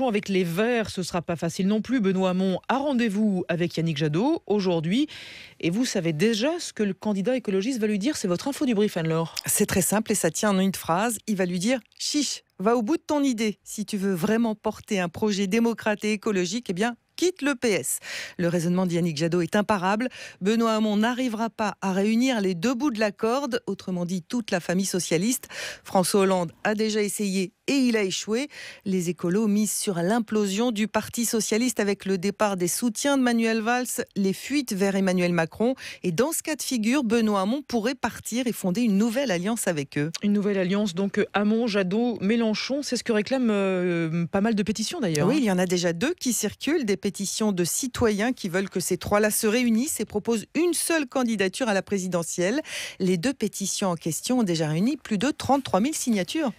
Avec les Verts, ce sera pas facile non plus. Benoît Hamon a rendez-vous avec Yannick Jadot aujourd'hui. Et vous savez déjà ce que le candidat écologiste va lui dire. C'est votre info du brief, C'est très simple et ça tient en une phrase. Il va lui dire Chiche, va au bout de ton idée. Si tu veux vraiment porter un projet démocrate et écologique, eh bien, quitte le PS. Le raisonnement d'Yannick Jadot est imparable. Benoît Hamon n'arrivera pas à réunir les deux bouts de la corde, autrement dit toute la famille socialiste. François Hollande a déjà essayé et il a échoué. Les écolos misent sur l'implosion du Parti socialiste avec le départ des soutiens de Manuel Valls, les fuites vers Emmanuel Macron. Et dans ce cas de figure, Benoît Hamon pourrait partir et fonder une nouvelle alliance avec eux. Une nouvelle alliance, donc euh, Hamon, Jadot, Mélenchon, c'est ce que réclament euh, pas mal de pétitions d'ailleurs. Oui, hein. il y en a déjà deux qui circulent, des pétitions de citoyens qui veulent que ces trois-là se réunissent et proposent une seule candidature à la présidentielle. Les deux pétitions en question ont déjà réuni plus de 33 000 signatures.